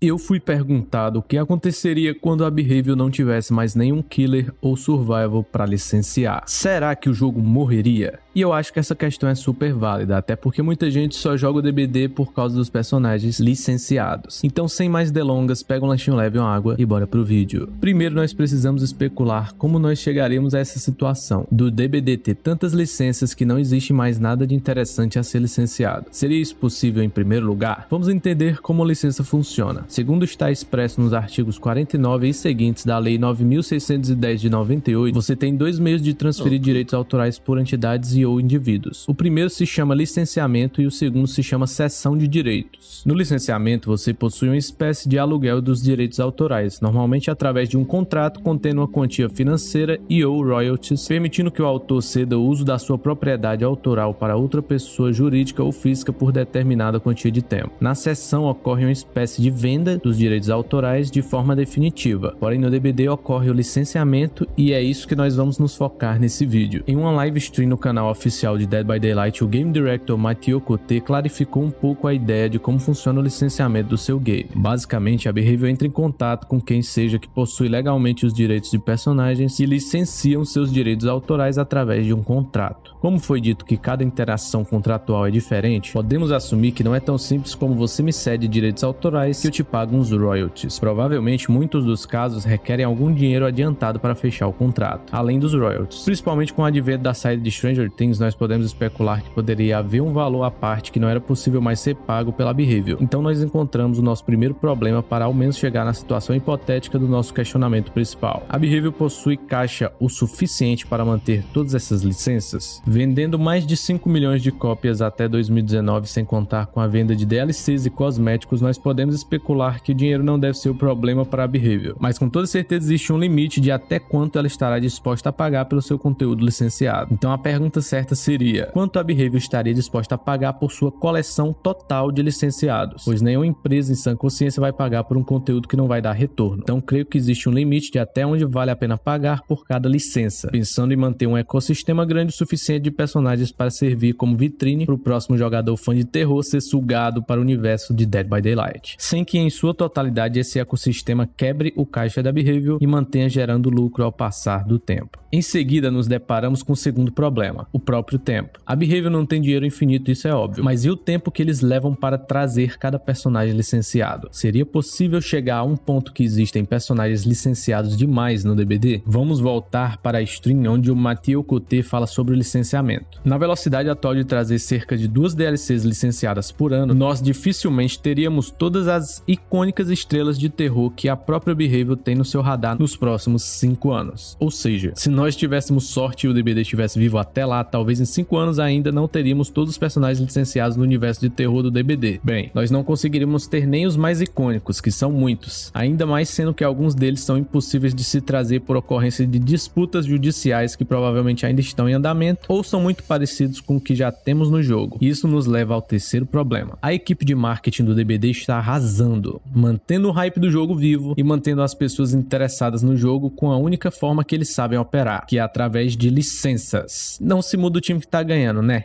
Eu fui perguntado o que aconteceria quando a Behavior não tivesse mais nenhum killer ou survival para licenciar. Será que o jogo morreria? E eu acho que essa questão é super válida, até porque muita gente só joga o DBD por causa dos personagens licenciados. Então, sem mais delongas, pega um lanchinho leve, uma água e bora pro vídeo. Primeiro, nós precisamos especular como nós chegaremos a essa situação do DBD ter tantas licenças que não existe mais nada de interessante a ser licenciado. Seria isso possível em primeiro lugar? Vamos entender como a licença funciona. Segundo está expresso nos artigos 49 e seguintes da Lei 9610 de 98, você tem dois meios de transferir direitos autorais por entidades e ou indivíduos. O primeiro se chama licenciamento e o segundo se chama cessão de direitos. No licenciamento, você possui uma espécie de aluguel dos direitos autorais, normalmente através de um contrato contendo uma quantia financeira e ou royalties, permitindo que o autor ceda o uso da sua propriedade autoral para outra pessoa jurídica ou física por determinada quantia de tempo. Na cessão ocorre uma espécie de venda venda dos direitos autorais de forma definitiva. Porém, no DBD ocorre o licenciamento e é isso que nós vamos nos focar nesse vídeo. Em uma live stream no canal oficial de Dead by Daylight, o game director Mathieu Coté clarificou um pouco a ideia de como funciona o licenciamento do seu game. Basicamente, a Behavior entra em contato com quem seja que possui legalmente os direitos de personagens e licenciam seus direitos autorais através de um contrato. Como foi dito que cada interação contratual é diferente, podemos assumir que não é tão simples como você me cede direitos autorais que eu te tipo pagam os royalties. Provavelmente muitos dos casos requerem algum dinheiro adiantado para fechar o contrato, além dos royalties. Principalmente com o advento da saída de Stranger Things, nós podemos especular que poderia haver um valor à parte que não era possível mais ser pago pela Behavior. Então nós encontramos o nosso primeiro problema para ao menos chegar na situação hipotética do nosso questionamento principal. A Behavior possui caixa o suficiente para manter todas essas licenças, vendendo mais de 5 milhões de cópias até 2019 sem contar com a venda de DLCs e cosméticos, nós podemos especular que o dinheiro não deve ser o problema para a Behavior, mas com toda certeza existe um limite de até quanto ela estará disposta a pagar pelo seu conteúdo licenciado. Então a pergunta certa seria: quanto a Behavior estaria disposta a pagar por sua coleção total de licenciados? Pois nenhuma empresa em sã consciência vai pagar por um conteúdo que não vai dar retorno. Então creio que existe um limite de até onde vale a pena pagar por cada licença, pensando em manter um ecossistema grande o suficiente de personagens para servir como vitrine para o próximo jogador fã de terror ser sugado para o universo de Dead by Daylight, sem que em em sua totalidade esse ecossistema quebre o caixa da Behavior e mantenha gerando lucro ao passar do tempo. Em seguida, nos deparamos com o segundo problema, o próprio tempo. A Behavior não tem dinheiro infinito, isso é óbvio, mas e o tempo que eles levam para trazer cada personagem licenciado? Seria possível chegar a um ponto que existem personagens licenciados demais no DBD? Vamos voltar para a stream onde o Mathieu Coté fala sobre o licenciamento. Na velocidade atual de trazer cerca de duas DLCs licenciadas por ano, nós dificilmente teríamos todas as icônicas estrelas de terror que a própria Behavior tem no seu radar nos próximos 5 anos. Ou seja, se nós tivéssemos sorte e o DBD estivesse vivo até lá, talvez em 5 anos ainda não teríamos todos os personagens licenciados no universo de terror do DBD. Bem, nós não conseguiríamos ter nem os mais icônicos, que são muitos, ainda mais sendo que alguns deles são impossíveis de se trazer por ocorrência de disputas judiciais que provavelmente ainda estão em andamento ou são muito parecidos com o que já temos no jogo. Isso nos leva ao terceiro problema. A equipe de marketing do DBD está arrasando mantendo o hype do jogo vivo e mantendo as pessoas interessadas no jogo com a única forma que eles sabem operar, que é através de licenças. Não se muda o time que tá ganhando, né?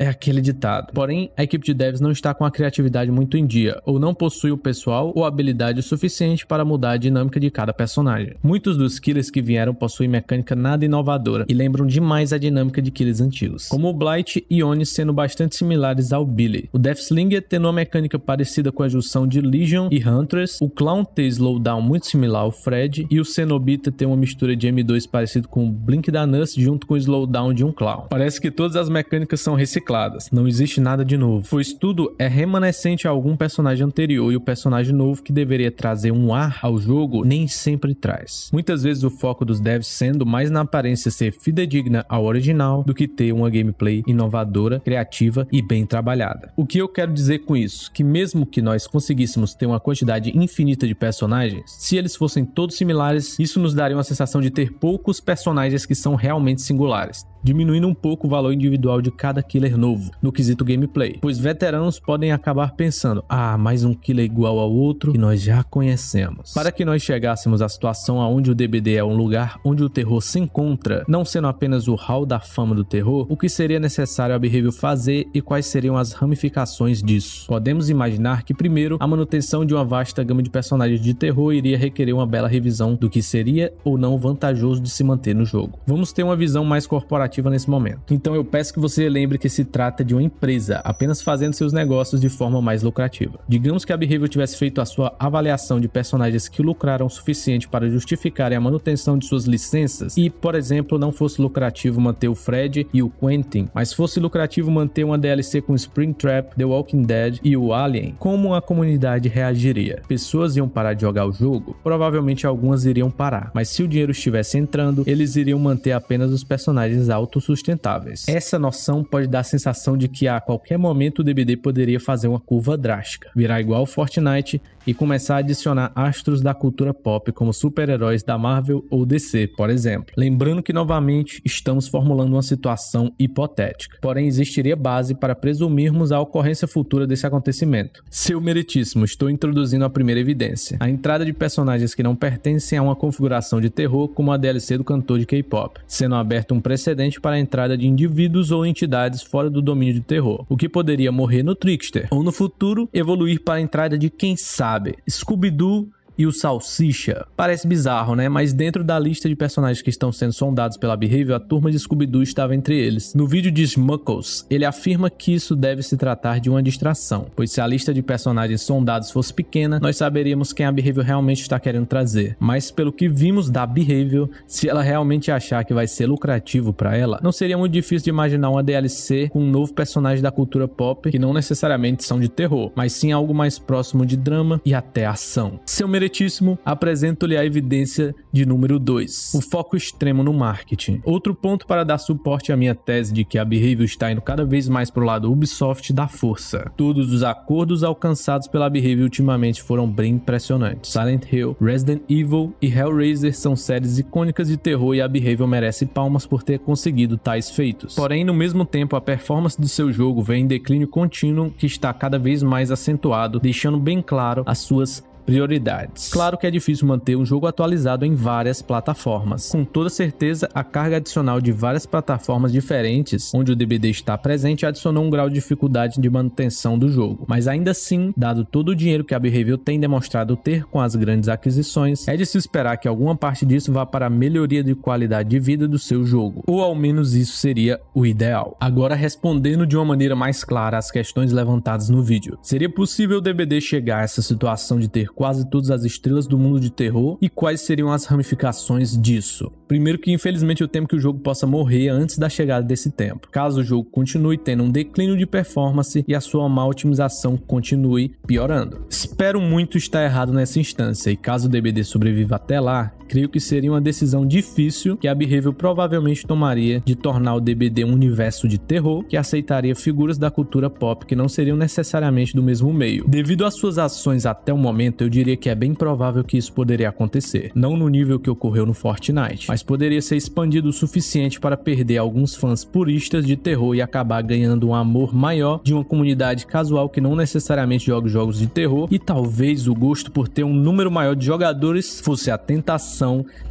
é aquele ditado. Porém, a equipe de devs não está com a criatividade muito em dia, ou não possui o pessoal ou habilidade suficiente para mudar a dinâmica de cada personagem. Muitos dos killers que vieram possuem mecânica nada inovadora e lembram demais a dinâmica de killers antigos, como o Blight e Oni sendo bastante similares ao Billy. O Deathslinger tendo uma mecânica parecida com a junção de Legion e Huntress, o Clown ter slowdown muito similar ao Fred e o Cenobita tem uma mistura de M2 parecido com o Blink da Nuss junto com o slowdown de um Clown. Parece que todas as mecânicas são recicladas recicladas. Não existe nada de novo, pois tudo é remanescente a algum personagem anterior e o personagem novo que deveria trazer um ar ao jogo nem sempre traz. Muitas vezes o foco dos devs sendo mais na aparência ser fidedigna ao original do que ter uma gameplay inovadora, criativa e bem trabalhada. O que eu quero dizer com isso? Que mesmo que nós conseguíssemos ter uma quantidade infinita de personagens, se eles fossem todos similares, isso nos daria uma sensação de ter poucos personagens que são realmente singulares diminuindo um pouco o valor individual de cada killer novo no quesito gameplay, pois veteranos podem acabar pensando: ah, mais um killer igual ao outro que nós já conhecemos. Para que nós chegássemos à situação onde o DBD é um lugar onde o terror se encontra, não sendo apenas o hall da fama do terror, o que seria necessário a Behavior fazer e quais seriam as ramificações disso? Podemos imaginar que, primeiro, a manutenção de uma vasta gama de personagens de terror iria requerer uma bela revisão do que seria ou não vantajoso de se manter no jogo. Vamos ter uma visão mais corporativa ativa nesse momento. Então eu peço que você lembre que se trata de uma empresa, apenas fazendo seus negócios de forma mais lucrativa. Digamos que a Behavior tivesse feito a sua avaliação de personagens que lucraram o suficiente para justificarem a manutenção de suas licenças e, por exemplo, não fosse lucrativo manter o Fred e o Quentin, mas fosse lucrativo manter uma DLC com Springtrap, The Walking Dead e o Alien, como a comunidade reagiria? Pessoas iam parar de jogar o jogo? Provavelmente algumas iriam parar, mas se o dinheiro estivesse entrando, eles iriam manter apenas os personagens autossustentáveis. Essa noção pode dar a sensação de que a qualquer momento o DBD poderia fazer uma curva drástica, virar igual Fortnite e começar a adicionar astros da cultura pop como super-heróis da Marvel ou DC, por exemplo. Lembrando que novamente estamos formulando uma situação hipotética, porém existiria base para presumirmos a ocorrência futura desse acontecimento. Seu meritíssimo, estou introduzindo a primeira evidência: a entrada de personagens que não pertencem a uma configuração de terror como a DLC do cantor de K-pop, sendo aberto um precedente suficiente para a entrada de indivíduos ou entidades fora do domínio do terror, o que poderia morrer no Trickster, ou no futuro evoluir para a entrada de quem sabe, Scooby-Doo e o Salsicha. Parece bizarro, né? Mas dentro da lista de personagens que estão sendo sondados pela Behavior, a turma de Scooby-Doo estava entre eles. No vídeo de Smuckles, ele afirma que isso deve se tratar de uma distração, pois se a lista de personagens sondados fosse pequena, nós saberíamos quem a Behavior realmente está querendo trazer. Mas pelo que vimos da Behavior, se ela realmente achar que vai ser lucrativo para ela, não seria muito difícil de imaginar uma DLC com um novo personagem da cultura pop que não necessariamente são de terror, mas sim algo mais próximo de drama e até ação. Seu merecido Corretíssimo, apresento-lhe a evidência de número 2, o foco extremo no marketing. Outro ponto para dar suporte à minha tese de que a Behavior está indo cada vez mais para o lado Ubisoft da força. Todos os acordos alcançados pela Behavior ultimamente foram bem impressionantes. Silent Hill, Resident Evil e Hellraiser são séries icônicas de terror e a Behavior merece palmas por ter conseguido tais feitos. Porém, no mesmo tempo, a performance do seu jogo vem em declínio contínuo que está cada vez mais acentuado, deixando bem claro as suas prioridades. Claro que é difícil manter um jogo atualizado em várias plataformas. Com toda certeza, a carga adicional de várias plataformas diferentes, onde o DBD está presente, adicionou um grau de dificuldade de manutenção do jogo. Mas ainda assim, dado todo o dinheiro que a Behavior tem demonstrado ter com as grandes aquisições, é de se esperar que alguma parte disso vá para a melhoria de qualidade de vida do seu jogo, ou ao menos isso seria o ideal. Agora respondendo de uma maneira mais clara as questões levantadas no vídeo. Seria possível o DBD chegar a essa situação de ter quase todas as estrelas do mundo de terror e quais seriam as ramificações disso. Primeiro que infelizmente eu temo que o jogo possa morrer antes da chegada desse tempo. Caso o jogo continue tendo um declínio de performance e a sua má otimização continue piorando. Espero muito estar errado nessa instância e caso o DBD sobreviva até lá, creio que seria uma decisão difícil que a Behavior provavelmente tomaria de tornar o DBD um universo de terror que aceitaria figuras da cultura pop que não seriam necessariamente do mesmo meio. Devido às suas ações até o momento, eu diria que é bem provável que isso poderia acontecer. Não no nível que ocorreu no Fortnite, mas poderia ser expandido o suficiente para perder alguns fãs puristas de terror e acabar ganhando um amor maior de uma comunidade casual que não necessariamente joga jogos de terror e talvez o gosto por ter um número maior de jogadores fosse a tentação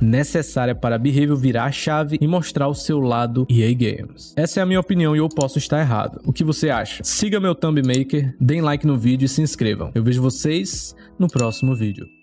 necessária para a Behavior virar a chave e mostrar o seu lado EA Games. Essa é a minha opinião e eu posso estar errado. O que você acha? Siga meu Thumb Maker, deem like no vídeo e se inscrevam. Eu vejo vocês no próximo vídeo.